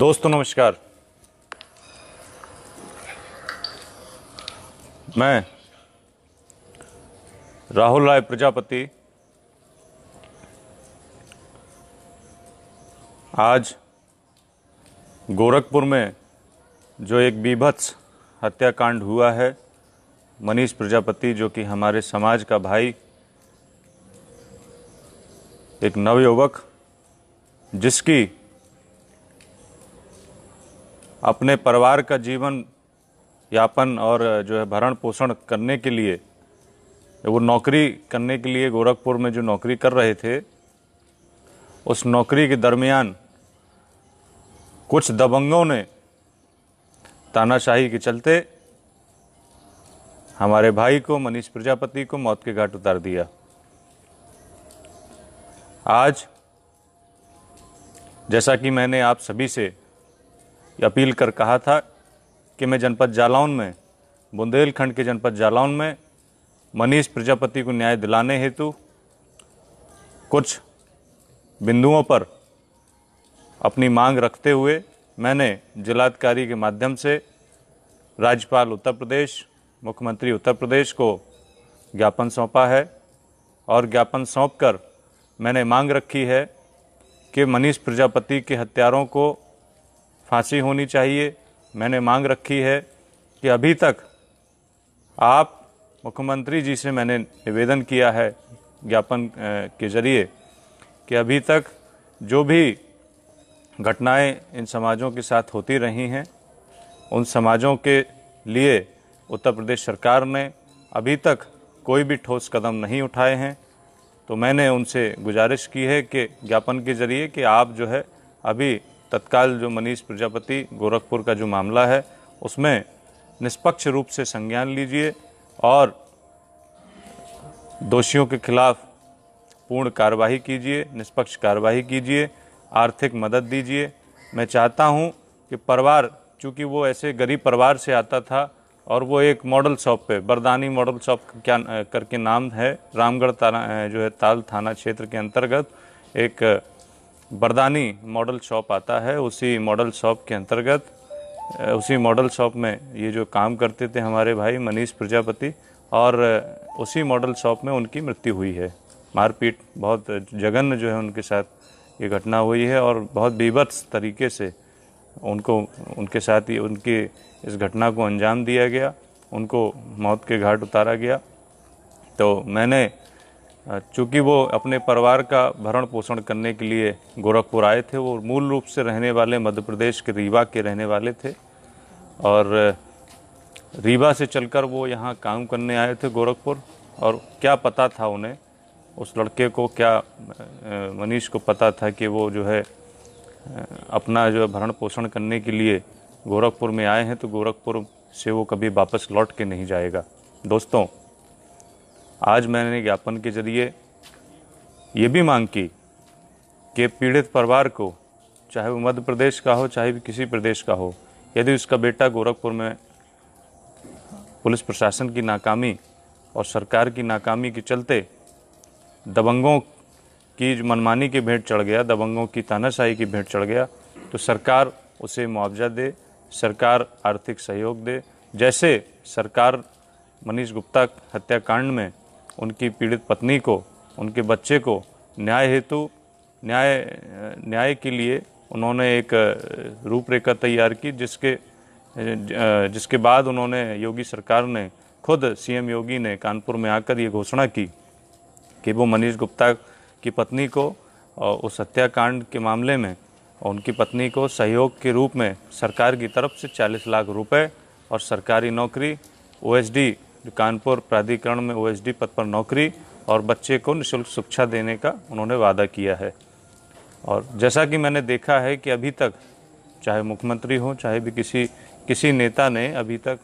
दोस्तों नमस्कार मैं राहुल राय प्रजापति आज गोरखपुर में जो एक बीभत्स हत्याकांड हुआ है मनीष प्रजापति जो कि हमारे समाज का भाई एक नवयुवक जिसकी अपने परिवार का जीवन यापन और जो है भरण पोषण करने के लिए वो नौकरी करने के लिए गोरखपुर में जो नौकरी कर रहे थे उस नौकरी के दरमियान कुछ दबंगों ने तानाशाही के चलते हमारे भाई को मनीष प्रजापति को मौत के घाट उतार दिया आज जैसा कि मैंने आप सभी से अपील कर कहा था कि मैं जनपद जालौन में बुंदेलखंड के जनपद जालौन में मनीष प्रजापति को न्याय दिलाने हेतु कुछ बिंदुओं पर अपनी मांग रखते हुए मैंने जिलाधिकारी के माध्यम से राज्यपाल उत्तर प्रदेश मुख्यमंत्री उत्तर प्रदेश को ज्ञापन सौंपा है और ज्ञापन सौंप कर मैंने मांग रखी है कि मनीष प्रजापति के हत्यारों को फांसी होनी चाहिए मैंने मांग रखी है कि अभी तक आप मुख्यमंत्री जी से मैंने निवेदन किया है ज्ञापन के ज़रिए कि अभी तक जो भी घटनाएं इन समाजों के साथ होती रही हैं उन समाजों के लिए उत्तर प्रदेश सरकार ने अभी तक कोई भी ठोस कदम नहीं उठाए हैं तो मैंने उनसे गुजारिश की है कि ज्ञापन के ज़रिए कि आप जो है अभी तत्काल जो मनीष प्रजापति गोरखपुर का जो मामला है उसमें निष्पक्ष रूप से संज्ञान लीजिए और दोषियों के खिलाफ पूर्ण कार्यवाही कीजिए निष्पक्ष कार्यवाही कीजिए आर्थिक मदद दीजिए मैं चाहता हूं कि परिवार चूँकि वो ऐसे गरीब परिवार से आता था और वो एक मॉडल शॉप पे बरदानी मॉडल शॉप क्या करके नाम है रामगढ़ जो है ताल थाना क्षेत्र के अंतर्गत एक बरदानी मॉडल शॉप आता है उसी मॉडल शॉप के अंतर्गत उसी मॉडल शॉप में ये जो काम करते थे हमारे भाई मनीष प्रजापति और उसी मॉडल शॉप में उनकी मृत्यु हुई है मारपीट बहुत जघन्य जो है उनके साथ ये घटना हुई है और बहुत बीभत्स तरीके से उनको उनके साथ ही उनकी इस घटना को अंजाम दिया गया उनको मौत के घाट उतारा गया तो मैंने चूँकि वो अपने परिवार का भरण पोषण करने के लिए गोरखपुर आए थे वो मूल रूप से रहने वाले मध्य प्रदेश के रीवा के रहने वाले थे और रीवा से चलकर वो यहाँ काम करने आए थे गोरखपुर और क्या पता था उन्हें उस लड़के को क्या मनीष को पता था कि वो जो है अपना जो है भरण पोषण करने के लिए गोरखपुर में आए हैं तो गोरखपुर से वो कभी वापस लौट के नहीं जाएगा दोस्तों आज मैंने ज्ञापन के जरिए ये भी मांग की कि पीड़ित परिवार को चाहे वो मध्य प्रदेश का हो चाहे भी किसी प्रदेश का हो यदि उसका बेटा गोरखपुर में पुलिस प्रशासन की नाकामी और सरकार की नाकामी के चलते दबंगों की मनमानी की भेंट चढ़ गया दबंगों की तानाशाही की भेंट चढ़ गया तो सरकार उसे मुआवजा दे सरकार आर्थिक सहयोग दे जैसे सरकार मनीष गुप्ता हत्याकांड में उनकी पीड़ित पत्नी को उनके बच्चे को न्याय हेतु न्याय न्याय के लिए उन्होंने एक रूपरेखा तैयार की जिसके जिसके बाद उन्होंने योगी सरकार ने खुद सीएम योगी ने कानपुर में आकर ये घोषणा की कि वो मनीष गुप्ता की पत्नी को उस हत्याकांड के मामले में उनकी पत्नी को सहयोग के रूप में सरकार की तरफ से 40 लाख रुपए और सरकारी नौकरी ओएसडी कानपुर प्राधिकरण में ओएसडी पद पर नौकरी और बच्चे को निःशुल्क शिक्षा देने का उन्होंने वादा किया है और जैसा कि मैंने देखा है कि अभी तक चाहे मुख्यमंत्री हों चाहे भी किसी किसी नेता ने अभी तक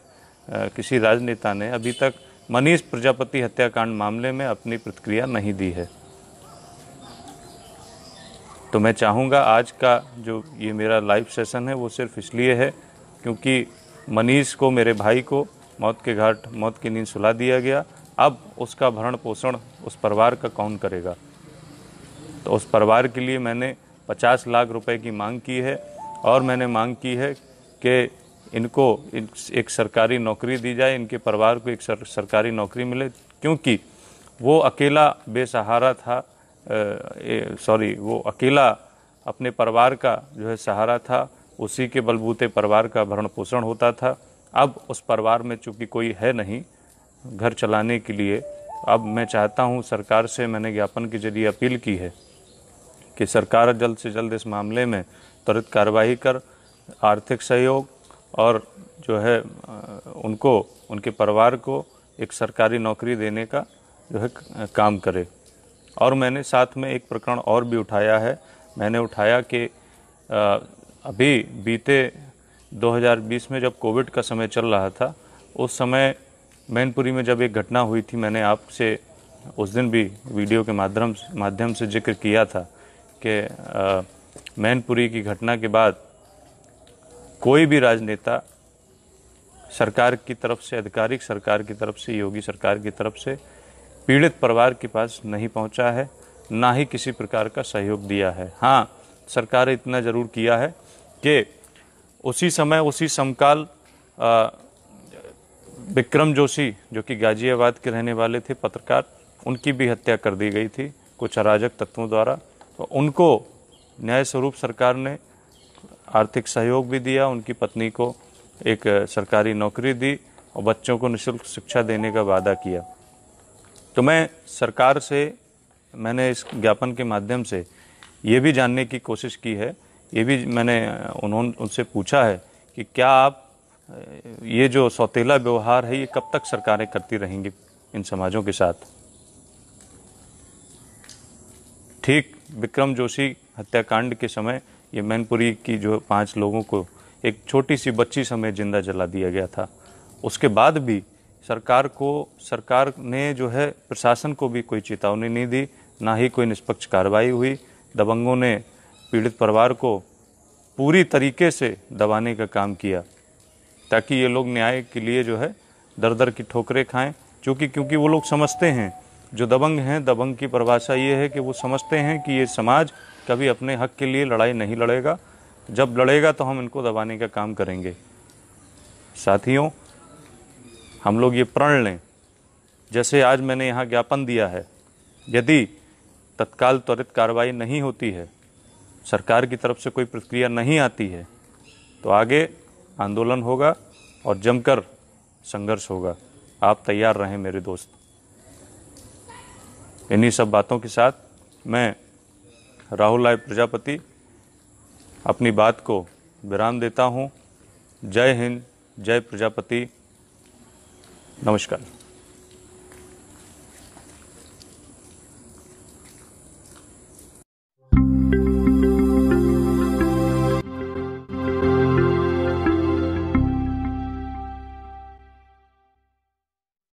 आ, किसी राजनेता ने अभी तक मनीष प्रजापति हत्याकांड मामले में अपनी प्रतिक्रिया नहीं दी है तो मैं चाहूँगा आज का जो ये मेरा लाइव सेशन है वो सिर्फ इसलिए है क्योंकि मनीष को मेरे भाई को मौत के घाट मौत की नींद सुला दिया गया अब उसका भरण पोषण उस परिवार का कौन करेगा तो उस परिवार के लिए मैंने 50 लाख रुपए की मांग की है और मैंने मांग की है कि इनको एक सरकारी नौकरी दी जाए इनके परिवार को एक सरकारी नौकरी मिले क्योंकि वो अकेला बेसहारा था सॉरी वो अकेला अपने परिवार का जो है सहारा था उसी के बलबूते परिवार का भरण पोषण होता था अब उस परिवार में चूँकि कोई है नहीं घर चलाने के लिए अब मैं चाहता हूँ सरकार से मैंने ज्ञापन के जरिए अपील की है कि सरकार जल्द से जल्द इस मामले में त्वरित कार्रवाई कर आर्थिक सहयोग और जो है उनको उनके परिवार को एक सरकारी नौकरी देने का जो है काम करे और मैंने साथ में एक प्रकरण और भी उठाया है मैंने उठाया कि अभी बीते 2020 में जब कोविड का समय चल रहा था उस समय मैनपुरी में जब एक घटना हुई थी मैंने आपसे उस दिन भी वीडियो के माध्यम माध्यम से जिक्र किया था कि मैनपुरी की घटना के बाद कोई भी राजनेता सरकार की तरफ से आधिकारिक सरकार की तरफ से योगी सरकार की तरफ से पीड़ित परिवार के पास नहीं पहुंचा है ना ही किसी प्रकार का सहयोग दिया है हाँ सरकार इतना ज़रूर किया है कि उसी समय उसी समकाल विक्रम जोशी जो कि गाजियाबाद के रहने वाले थे पत्रकार उनकी भी हत्या कर दी गई थी कुछ अराजक तत्वों द्वारा तो उनको न्याय स्वरूप सरकार ने आर्थिक सहयोग भी दिया उनकी पत्नी को एक सरकारी नौकरी दी और बच्चों को निशुल्क शिक्षा देने का वादा किया तो मैं सरकार से मैंने इस ज्ञापन के माध्यम से ये भी जानने की कोशिश की है ये भी मैंने उन्होंने उनसे पूछा है कि क्या आप ये जो सौतेला व्यवहार है ये कब तक सरकारें करती रहेंगी इन समाजों के साथ ठीक विक्रम जोशी हत्याकांड के समय ये मैनपुरी की जो पांच लोगों को एक छोटी सी बच्ची समय जिंदा जला दिया गया था उसके बाद भी सरकार को सरकार ने जो है प्रशासन को भी कोई चेतावनी नहीं दी ना ही कोई निष्पक्ष कार्रवाई हुई दबंगों ने पीड़ित परिवार को पूरी तरीके से दबाने का काम किया ताकि ये लोग न्याय के लिए जो है दर दर की ठोकरें खाएं चूँकि क्योंकि वो लोग समझते हैं जो दबंग हैं दबंग की परिभाषा ये है कि वो समझते हैं कि ये समाज कभी अपने हक के लिए लड़ाई नहीं लड़ेगा जब लड़ेगा तो हम इनको दबाने का काम करेंगे साथियों हम लोग ये प्रण लें जैसे आज मैंने यहाँ ज्ञापन दिया है यदि तत्काल त्वरित कार्रवाई नहीं होती है सरकार की तरफ से कोई प्रतिक्रिया नहीं आती है तो आगे आंदोलन होगा और जमकर संघर्ष होगा आप तैयार रहें मेरे दोस्त इन्हीं सब बातों के साथ मैं राहुल राय प्रजापति अपनी बात को विराम देता हूँ जय हिंद जय प्रजापति नमस्कार